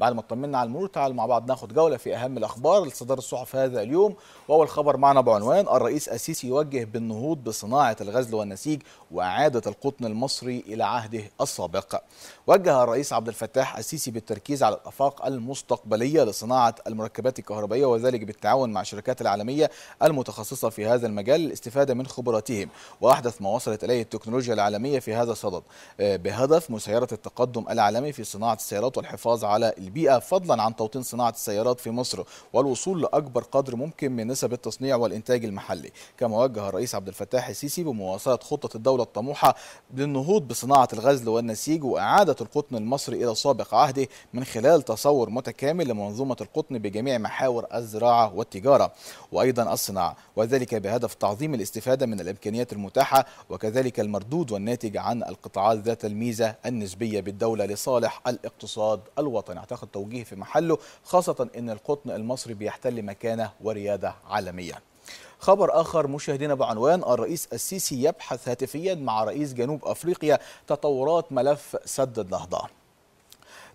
بعد ما اطمنا على المرور تعال مع بعض ناخد جوله في اهم الاخبار لصدر الصحف هذا اليوم واول خبر معنا بعنوان الرئيس السيسي يوجه بالنهوض بصناعه الغزل والنسيج واعاده القطن المصري الى عهده السابق. وجه الرئيس عبد الفتاح السيسي بالتركيز على الافاق المستقبليه لصناعه المركبات الكهربائيه وذلك بالتعاون مع الشركات العالميه المتخصصه في هذا المجال للاستفاده من خبراتهم واحدث ما وصلت اليه التكنولوجيا العالميه في هذا الصدد آه، بهدف مسايره التقدم العالمي في صناعه السيارات والحفاظ على البيئة فضلا عن توطين صناعة السيارات في مصر والوصول لأكبر قدر ممكن من نسب التصنيع والإنتاج المحلي كما وجه الرئيس عبد الفتاح السيسي بمواصلة خطة الدولة الطموحة للنهوض بصناعة الغزل والنسيج وإعادة القطن المصري إلى سابق عهده من خلال تصور متكامل لمنظومة القطن بجميع محاور الزراعة والتجارة وأيضا الصناعة وذلك بهدف تعظيم الاستفادة من الإمكانيات المتاحة وكذلك المردود والناتج عن القطاعات ذات الميزة النسبية بالدولة لصالح الاقتصاد الوطني تاخد توجيه في محله خاصة أن القطن المصري بيحتل مكانة وريادة عالمية خبر آخر مشاهدينا بعنوان الرئيس السيسي يبحث هاتفيا مع رئيس جنوب أفريقيا تطورات ملف سد النهضة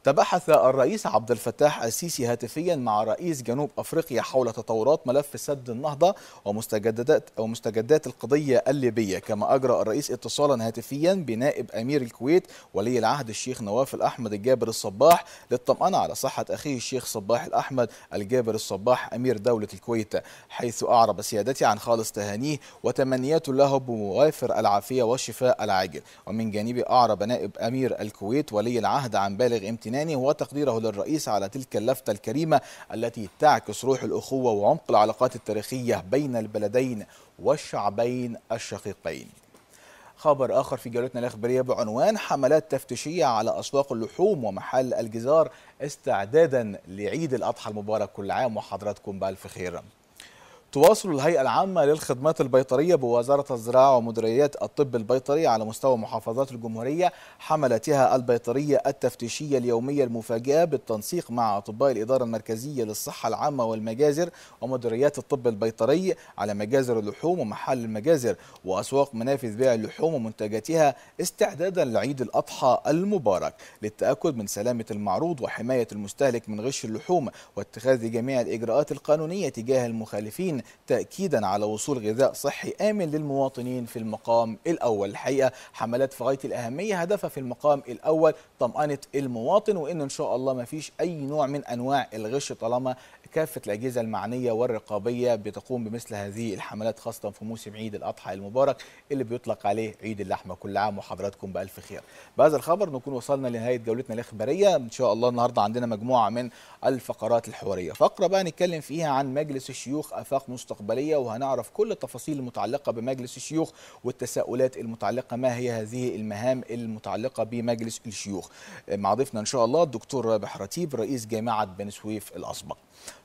تبحث الرئيس عبد الفتاح السيسي هاتفيا مع رئيس جنوب افريقيا حول تطورات ملف سد النهضه ومستجدات او مستجدات القضيه الليبيه كما اجرى الرئيس اتصالا هاتفيا بنائب امير الكويت ولي العهد الشيخ نواف الاحمد الجابر الصباح للطمأن على صحه اخيه الشيخ صباح الاحمد الجابر الصباح امير دوله الكويت حيث اعرب سيادتي عن خالص تهانيه وتمنياته له بموافر العافيه والشفاء العاجل ومن جانبي اعرب نائب امير الكويت ولي العهد عن بالغ امتنانه امتنانه وتقديره للرئيس على تلك اللفتة الكريمة التي تعكس روح الأخوة وعمق العلاقات التاريخية بين البلدين والشعبين الشقيقين خبر آخر في جولتنا الإخبارية بعنوان حملات تفتيشية على أسواق اللحوم ومحل الجزار استعدادا لعيد الأضحى المبارك كل عام وحضراتكم بألف خير تواصل الهيئة العامة للخدمات البيطرية بوزارة الزراعة ومديريات الطب البيطري على مستوى محافظات الجمهورية حملتها البيطرية التفتيشية اليومية المفاجئة بالتنسيق مع أطباء الإدارة المركزية للصحة العامة والمجازر ومديريات الطب البيطري على مجازر اللحوم ومحل المجازر وأسواق منافذ بيع اللحوم ومنتجاتها استعدادا لعيد الأضحى المبارك للتأكد من سلامة المعروض وحماية المستهلك من غش اللحوم واتخاذ جميع الإجراءات القانونية تجاه المخالفين تأكيدا على وصول غذاء صحي آمن للمواطنين في المقام الأول الحقيقة حملات في غاية الأهمية هدفها في المقام الأول طمأنة المواطن وإن إن شاء الله ما فيش أي نوع من أنواع الغش طالما كافه الاجهزه المعنيه والرقابيه بتقوم بمثل هذه الحملات خاصه في موسم عيد الاضحى المبارك اللي بيطلق عليه عيد اللحمه كل عام وحضراتكم بالف خير بهذا الخبر نكون وصلنا لنهايه جولتنا الاخباريه ان شاء الله النهارده عندنا مجموعه من الفقرات الحواريه فقره بقى نتكلم فيها عن مجلس الشيوخ افاق مستقبليه وهنعرف كل التفاصيل المتعلقه بمجلس الشيوخ والتساؤلات المتعلقه ما هي هذه المهام المتعلقه بمجلس الشيوخ مع ضيفنا ان شاء الله الدكتور رابح رتيب رئيس جامعه بن سويف الاسبق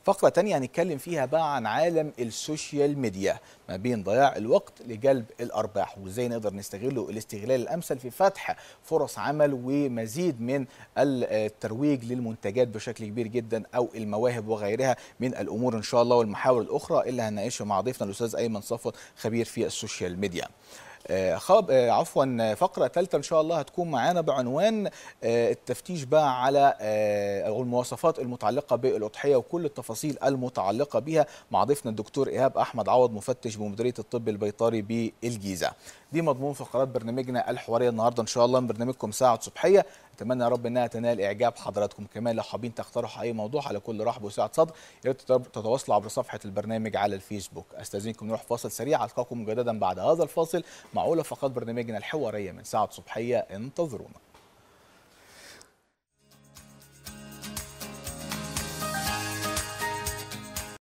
فقرة تانية هنتكلم فيها بقى عن عالم السوشيال ميديا ما بين ضياع الوقت لجلب الأرباح وإزاي نقدر نستغله الاستغلال الأمثل في فتح فرص عمل ومزيد من الترويج للمنتجات بشكل كبير جدا أو المواهب وغيرها من الأمور إن شاء الله والمحاور الأخرى اللي هنناقشها مع ضيفنا الأستاذ أيمن صفوت خبير في السوشيال ميديا. آه، خاب آه، عفوا فقرة ثالثة إن شاء الله هتكون معانا بعنوان آه، التفتيش بقى على المواصفات المتعلقة بالأضحية وكل التفاصيل المتعلقة بها مع ضيفنا الدكتور إيهاب أحمد عوض مفتش بمديرية الطب البيطري بالجيزة دي مضمون فقرات برنامجنا الحوارية النهاردة إن شاء الله من برنامجكم ساعة صبحية اتمنى يا رب انها تنال اعجاب حضراتكم كمان لو حابين تقترحوا اي موضوع على كل رحب وسعه صدر يا ريت تتواصلوا عبر صفحه البرنامج على الفيسبوك استاذنكم نروح فاصل سريع القاكم مجددا بعد هذا الفاصل مع اولى فقط برنامجنا الحواريه من ساعه صبحيه انتظرونا